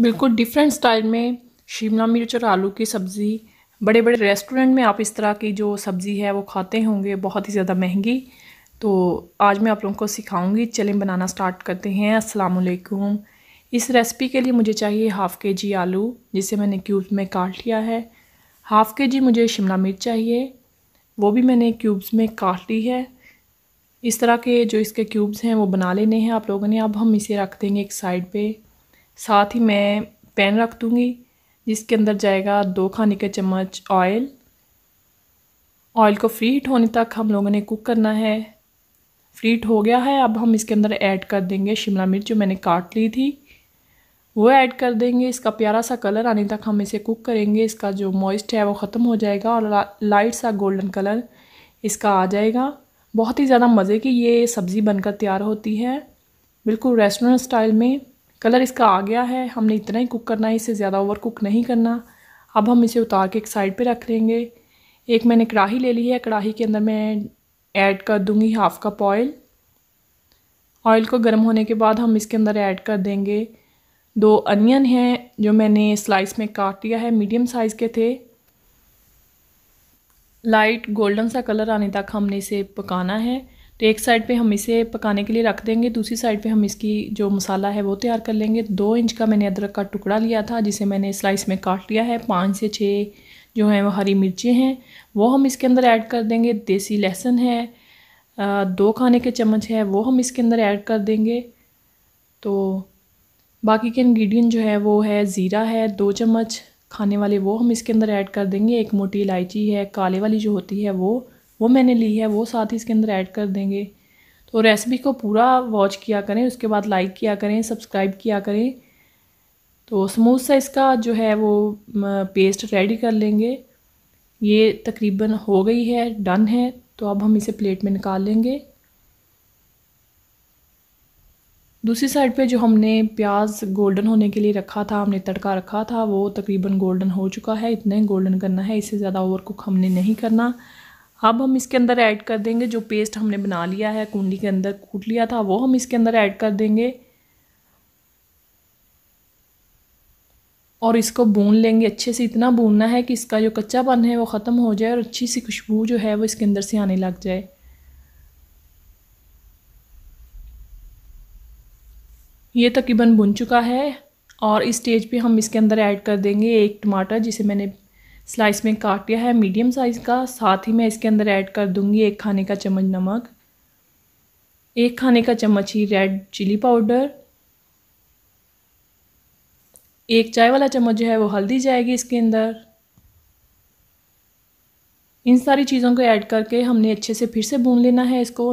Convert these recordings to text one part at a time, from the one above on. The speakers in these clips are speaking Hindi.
बिल्कुल डिफरेंट स्टाइल में शिमला मिर्च और आलू की सब्ज़ी बड़े बड़े रेस्टोरेंट में आप इस तरह की जो सब्ज़ी है वो खाते होंगे बहुत ही ज़्यादा महंगी तो आज मैं आप लोगों को सिखाऊंगी चलें बनाना स्टार्ट करते हैं वालेकुम इस रेसिपी के लिए मुझे चाहिए हाफ़ के जी आलू जिसे मैंने क्यूब्स में काट लिया है हाफ़ के जी मुझे शिमला मिर्च चाहिए वो भी मैंने क्यूब्स में काट ली है इस तरह के जो इसके क्यूब्स हैं वो बना लेने हैं आप लोगों ने अब हम इसे रख देंगे एक साइड पर साथ ही मैं पैन रख दूँगी जिसके अंदर जाएगा दो खाने के चम्मच ऑयल ऑयल को फ्री हीट होने तक हम लोगों ने कुक करना है फ्री हीट हो गया है अब हम इसके अंदर ऐड कर देंगे शिमला मिर्च जो मैंने काट ली थी वो ऐड कर देंगे इसका प्यारा सा कलर आने तक हम इसे कुक करेंगे इसका जो मॉइस्ट है वो ख़त्म हो जाएगा और ला, लाइट सा गोल्डन कलर इसका आ जाएगा बहुत ही ज़्यादा मज़े की ये सब्ज़ी बनकर तैयार होती है बिल्कुल रेस्टोरेंट स्टाइल में कलर इसका आ गया है हमने इतना ही कुक करना है इसे ज़्यादा ओवर कुक नहीं करना अब हम इसे उतार के एक साइड पे रख लेंगे एक मैंने कढ़ाही ले ली है कढ़ाही के अंदर मैं ऐड कर दूंगी हाफ़ कप ऑयल ऑयल को गर्म होने के बाद हम इसके अंदर ऐड कर देंगे दो अनियन हैं जो मैंने स्लाइस में काट दिया है मीडियम साइज़ के थे लाइट गोल्डन सा कलर आने तक हमने इसे पकाना है तो एक साइड पे हम इसे पकाने के लिए रख देंगे दूसरी साइड पे हम इसकी जो मसाला है वो तैयार कर लेंगे दो इंच का मैंने अदरक का टुकड़ा लिया था जिसे मैंने स्लाइस में काट लिया है पाँच से छः जो हैं वो हरी मिर्चें हैं वो हम इसके अंदर ऐड कर देंगे देसी लहसुन है दो खाने के चम्मच है वो हम इसके अंदर ऐड कर देंगे तो बाकी के इंग्रेडिएंट जो है वो है ज़ीरा है दो चम्मच खाने वाले वो हम इसके अंदर ऐड कर देंगे एक मोटी इलायची है काले वाली जो होती है वो वो मैंने ली है वो साथ ही इसके अंदर ऐड कर देंगे तो रेसिपी को पूरा वॉच किया करें उसके बाद लाइक किया करें सब्सक्राइब किया करें तो स्मूथ सा इसका जो है वो पेस्ट रेडी कर लेंगे ये तकरीबन हो गई है डन है तो अब हम इसे प्लेट में निकाल लेंगे दूसरी साइड पे जो हमने प्याज गोल्डन होने के लिए रखा था हमने तड़का रखा था वो तकरीबन गोल्डन हो चुका है इतने गोल्डन करना है इससे ज़्यादा ओवर कुक हमने नहीं करना अब हम इसके अंदर ऐड कर देंगे जो पेस्ट हमने बना लिया है कुंडी के अंदर कूट लिया था वो हम इसके अंदर ऐड कर देंगे और इसको भून लेंगे अच्छे से इतना भूनना है कि इसका जो कच्चापन है वो ख़त्म हो जाए और अच्छी सी खुशबू जो है वो इसके अंदर से आने लग जाए ये तकरीबन भुन चुका है और इस स्टेज पे हम इसके अंदर ऐड कर देंगे एक टमाटर जिसे मैंने स्लाइस में काट लिया है मीडियम साइज़ का साथ ही मैं इसके अंदर ऐड कर दूंगी एक खाने का चम्मच नमक एक खाने का चम्मच ही रेड चिली पाउडर एक चाय वाला चम्मच जो है वो हल्दी जाएगी इसके अंदर इन सारी चीज़ों को ऐड करके हमने अच्छे से फिर से भून लेना है इसको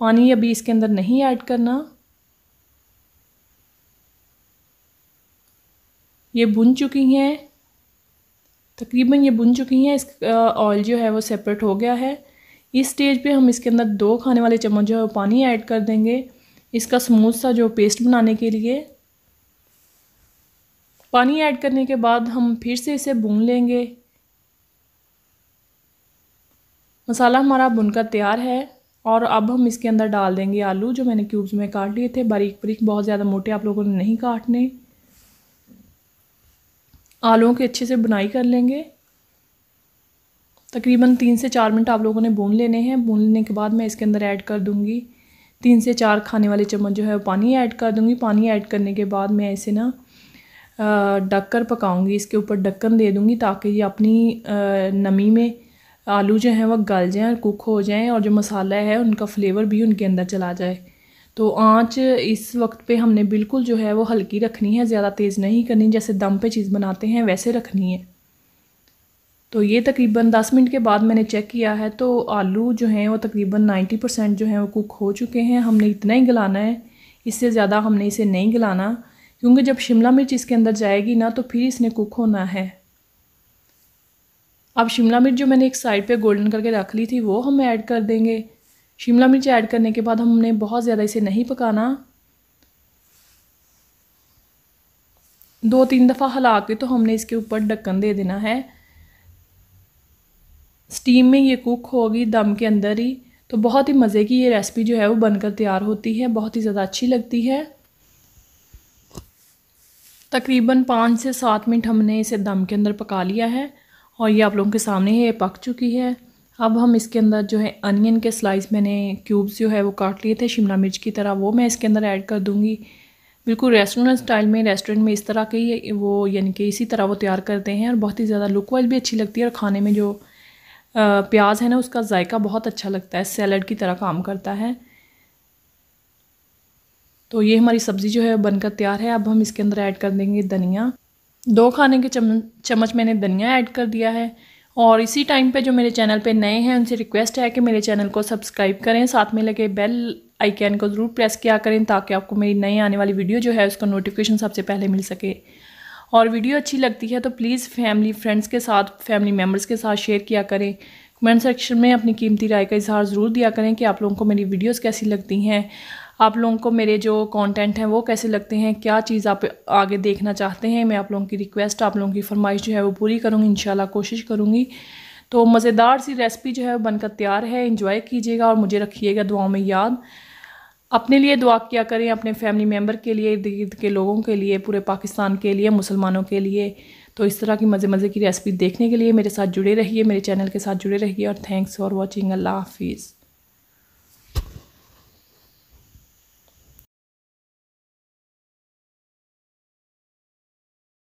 पानी अभी इसके अंदर नहीं ऐड करना ये भुन चुकी हैं तकरीबन ये बुन चुकी हैं इसका ऑयल जो है वो सेपरेट हो गया है इस स्टेज पे हम इसके अंदर दो खाने वाले चम्मच जो है वो पानी ऐड कर देंगे इसका स्मूथ सा जो पेस्ट बनाने के लिए पानी ऐड करने के बाद हम फिर से इसे भून लेंगे मसाला हमारा बुनकर तैयार है और अब हम इसके अंदर डाल देंगे आलू जो मैंने क्यूब्स में काट लिए थे बारीक बारीक बहुत ज़्यादा मोटे आप लोगों ने नहीं काटने आलुओं की अच्छे से बुनाई कर लेंगे तकरीबन तीन से चार मिनट आप लोगों ने भून लेने हैं भून लेने के बाद मैं इसके अंदर ऐड कर दूँगी तीन से चार खाने वाले चम्मच जो है पानी ऐड कर दूँगी पानी ऐड करने के बाद मैं इसे ना ढककर पकाऊंगी इसके ऊपर ढक्कन दे दूँगी ताकि ये अपनी नमी में आलू जो हैं वह गल जाएँ और कुक हो जाएँ और जो मसाला है उनका फ्लेवर भी उनके अंदर चला जाए तो आँच इस वक्त पे हमने बिल्कुल जो है वो हल्की रखनी है ज़्यादा तेज़ नहीं करनी जैसे दम पे चीज़ बनाते हैं वैसे रखनी है तो ये तकरीबन 10 मिनट के बाद मैंने चेक किया है तो आलू जो हैं वो तकरीबन 90 परसेंट जो हैं वो कुक हो चुके हैं हमने इतना ही गलाना है इससे ज़्यादा हमने इसे नहीं गलाना क्योंकि जब शिमला मिर्च इसके अंदर जाएगी ना तो फिर इसने कुक होना है अब शिमला मिर्च जो मैंने एक साइड पर गोल्डन करके रख ली थी वो हम ऐड कर देंगे शिमला मिर्च ऐड करने के बाद हमने बहुत ज़्यादा इसे नहीं पकाना दो तीन दफ़ा हिला के तो हमने इसके ऊपर ढक्कन दे देना है स्टीम में ये कुक होगी दम के अंदर ही तो बहुत ही मज़े की ये रेसिपी जो है वो बनकर तैयार होती है बहुत ही ज़्यादा अच्छी लगती है तकरीबन पाँच से सात मिनट हमने इसे दम के अंदर पका लिया है और ये आप लोगों के सामने ये पक चुकी है अब हम इसके अंदर जो है अनियन के स्लाइस मैंने क्यूब्स जो है वो काट लिए थे शिमला मिर्च की तरह वो मैं इसके अंदर ऐड कर दूँगी बिल्कुल रेस्टोरेंट स्टाइल में रेस्टोरेंट में इस तरह के वो यानी कि इसी तरह वो तैयार करते हैं और बहुत ही ज़्यादा लुक वाइज भी अच्छी लगती है और खाने में जो प्याज है ना उसका जायका बहुत अच्छा लगता है सैलड की तरह काम करता है तो ये हमारी सब्ज़ी जो है बनकर तैयार है अब हम इसके अंदर ऐड कर देंगे धनिया दो खाने के चम्मच मैंने धनिया ऐड कर दिया है और इसी टाइम पे जो मेरे चैनल पे नए हैं उनसे रिक्वेस्ट है कि मेरे चैनल को सब्सक्राइब करें साथ में लगे बेल आइकन को ज़रूर प्रेस किया करें ताकि आपको मेरी नई आने वाली वीडियो जो है उसका नोटिफिकेशन सबसे पहले मिल सके और वीडियो अच्छी लगती है तो प्लीज़ फैमिली फ्रेंड्स के साथ फैमिली मेम्बर्स के साथ शेयर किया करें कमेंट सेक्शन में अपनी कीमती राय का इजहार ज़रूर दिया करें कि आप लोगों को मेरी वीडियोज़ कैसी लगती हैं आप लोगों को मेरे जो कंटेंट हैं वो कैसे लगते हैं क्या चीज़ आप आगे देखना चाहते हैं मैं आप लोगों की रिक्वेस्ट आप लोगों की फरमाइश जो है वो पूरी करूँगी इन कोशिश करूँगी तो मज़ेदार सी रेसिपी जो है बनकर तैयार है इन्जॉय कीजिएगा और मुझे रखिएगा दुआओं में याद अपने लिए दुआ किया करें अपने फैमिली मेम्बर के लिए इर्द गिर्द के लोगों के लिए पूरे पाकिस्तान के लिए मुसलमानों के लिए तो इस तरह की मज़े मज़े की रेसिपी देखने के लिए मेरे साथ जुड़े रहिए मेरे चैनल के साथ जुड़े रहिए और थैंक्स फॉर वॉचिंग अल्लाह हाफिज़